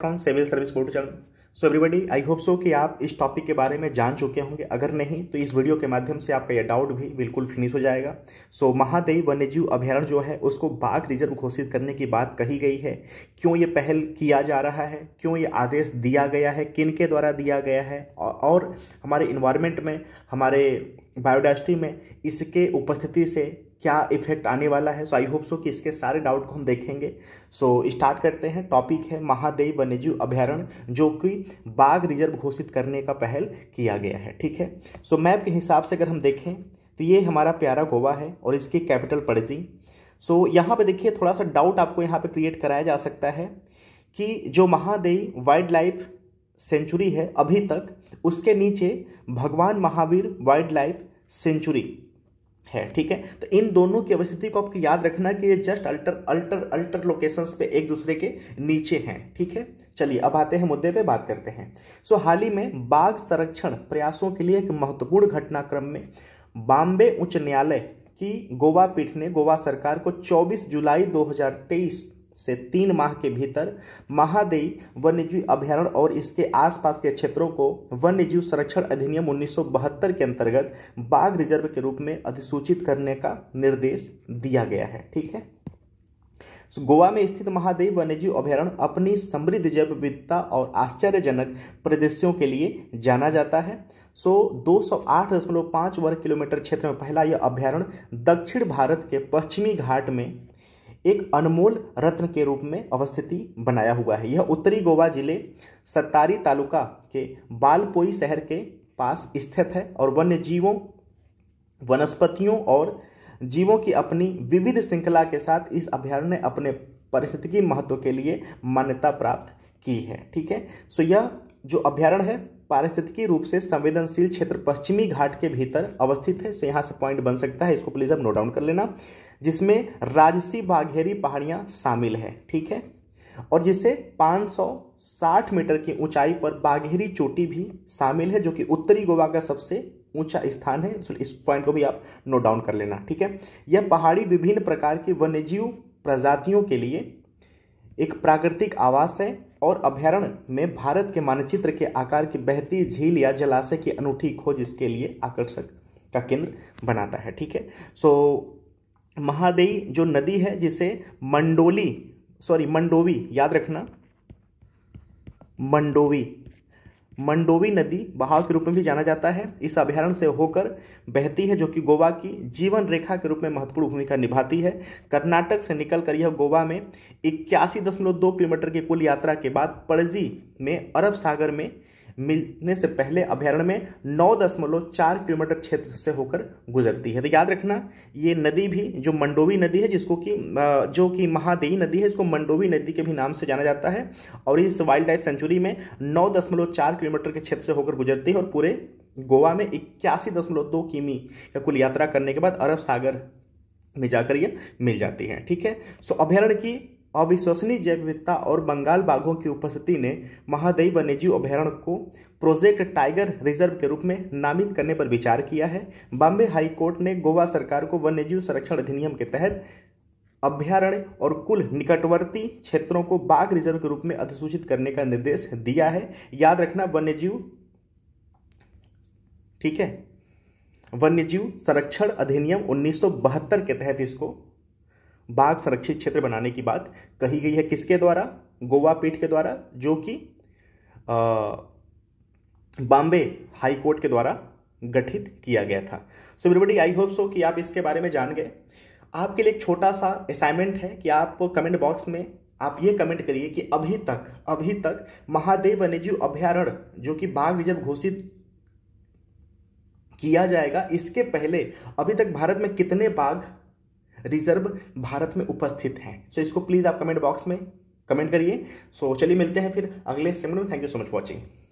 from civil service board channel so everybody I hope so कि आप इस topic के बारे में जान चुके होंगे अगर नहीं तो इस वीडियो के माध्यम से आपका यह डाउट भी बिल्कुल फिनिश हो जाएगा सो so, महादेव वन्यजीव अभ्यारण जो है उसको बाघ रिजर्व घोषित करने की बात कही गई है क्यों ये पहल किया जा रहा है क्यों ये आदेश दिया गया है किन के द्वारा दिया गया है और हमारे इन्वायरमेंट में हमारे बायोडाइवर्सिटी में इसके उपस्थिति से क्या इफेक्ट आने वाला है सो आई होप सो कि इसके सारे डाउट को हम देखेंगे सो so, स्टार्ट करते हैं टॉपिक है महादेव वन्यजीव अभ्यारण्य जो कि बाघ रिजर्व घोषित करने का पहल किया गया है ठीक है सो so, मैप के हिसाब से अगर हम देखें तो ये हमारा प्यारा गोवा है और इसकी कैपिटल पड़जी सो so, यहाँ पर देखिए थोड़ा सा डाउट आपको यहाँ पर क्रिएट कराया जा सकता है कि जो महादेव वाइल्ड लाइफ सेंचुरी है अभी तक उसके नीचे भगवान महावीर वाइल्ड लाइफ सेंचुरी है ठीक है तो इन दोनों की अवस्थिति को आपको याद रखना कि ये just alter alter alter locations पे एक दूसरे के नीचे हैं ठीक है चलिए अब आते हैं मुद्दे पे बात करते हैं सो हाल ही में बाघ संरक्षण प्रयासों के लिए एक महत्वपूर्ण घटनाक्रम में बॉम्बे उच्च न्यायालय की गोवा पीठ ने गोवा सरकार को 24 जुलाई से तीन माह के भीतर महादेई वन्यजीव अभ्यारण्य और इसके आसपास के क्षेत्रों को वन्यजीव संरक्षण अधिनियम 1972 के अंतर्गत बाघ रिजर्व के रूप में अधिसूचित करने का निर्देश दिया गया है ठीक है So, तो गोवा में स्थित महादेव वन्यजीव अभ्यारण्य अपनी समृद्ध जैव विविधता और आश्चर्यजनक प्रदेशों के लिए जाना जाता है सो so, 208.5 वर्ग किलोमीटर क्षेत्र में पहला यह अभ्यारण्य दक्षिण भारत के पश्चिमी घाट में एक अनमोल रत्न के रूप में अवस्थिति बनाया हुआ है यह उत्तरी गोवा जिले सत्तारी तालुका के बालपोई शहर के पास स्थित है और वन्य जीवों वनस्पतियों और जीवों की अपनी विविध श्रृंखला के साथ इस अभ्यारण्य अपने पारिस्थितिकी महत्व के लिए मान्यता प्राप्त की है ठीक है सो यह जो अभ्यारण्य है पारिस्थितिकी रूप से संवेदनशील क्षेत्र पश्चिमी घाट के भीतर अवस्थित है से यहाँ से पॉइंट बन सकता है इसको प्लीज़ अब नोट डाउन कर लेना जिसमें राजसी बाघेरी पहाड़ियाँ शामिल है ठीक है और जिसे 560 मीटर की ऊंचाई पर बाघेरी चोटी भी शामिल है जो कि उत्तरी गोवा का सबसे ऊंचा स्थान है तो इस पॉइंट को भी आप नोट डाउन कर लेना ठीक है यह पहाड़ी विभिन्न प्रकार की वन्यजीव प्रजातियों के लिए एक प्राकृतिक आवास है और अभ्यारण्य में भारत के मानचित्र के आकार की बहती झील या जलाशय की अनूठी खोज इसके लिए आकर्षक का केंद्र बनाता है ठीक है सो महादेई जो नदी है जिसे मंडोली सॉरी मंडोवी याद रखना मंडोवी मंडोवी नदी बहाव के रूप में भी जाना जाता है इस अभ्यारण्य से होकर बहती है जो कि गोवा की जीवन रेखा के रूप में महत्वपूर्ण भूमिका निभाती है कर्नाटक से निकलकर यह गोवा में इक्यासी दशमलव दो किलोमीटर की कुल यात्रा के बाद पणजी में अरब सागर में मिलने से पहले अभ्यारण्य में नौ दशमलव चार किलोमीटर क्षेत्र से होकर गुजरती है तो याद रखना ये नदी भी जो मंडोवी नदी है जिसको कि जो कि महादेवी नदी है इसको मंडोवी नदी के भी नाम से जाना जाता है और इस वाइल्ड लाइफ सेंचुरी में नौ दशमलव चार किलोमीटर के क्षेत्र से होकर गुजरती है और पूरे गोवा में इक्यासी दशमलव दो किमी का कुल यात्रा करने के बाद अरब सागर में जाकर ये मिल जाती है ठीक है सो अभ्यारण्य की अविश्वसनीय जैव विविधता और बंगाल बाघों की उपस्थिति ने महादेव वन्यजीव अभ्यारण्य को प्रोजेक्ट टाइगर रिजर्व के रूप में नामित करने पर विचार किया है बॉम्बे हाई कोर्ट ने गोवा सरकार को वन्यजीव संरक्षण अधिनियम के तहत अभ्यारण्य और कुल निकटवर्ती क्षेत्रों को बाघ रिजर्व के रूप में अधिसूचित करने का निर्देश दिया है याद रखना वन्यजीव ठीक है वन्यजीव संरक्षण अधिनियम उन्नीस के तहत इसको बाघ संरक्षित क्षेत्र बनाने की बात कही गई है किसके द्वारा गोवा पीठ के द्वारा जो कि बॉम्बे हाई कोर्ट के द्वारा गठित किया गया था सो एवरीबडी आई होप सो कि आप इसके बारे में जान गए आपके लिए एक छोटा सा असाइनमेंट है कि आप कमेंट बॉक्स में आप ये कमेंट करिए कि अभी तक अभी तक महादेव वन्यजीव अभ्यारण्य जो कि बाघ रिजर्व घोषित किया जाएगा इसके पहले अभी तक भारत में कितने बाघ रिजर्व भारत में उपस्थित हैं सो so, इसको प्लीज़ आप कमेंट बॉक्स में कमेंट करिए सो so, चलिए मिलते हैं फिर अगले सेमिनार में thank you so much watching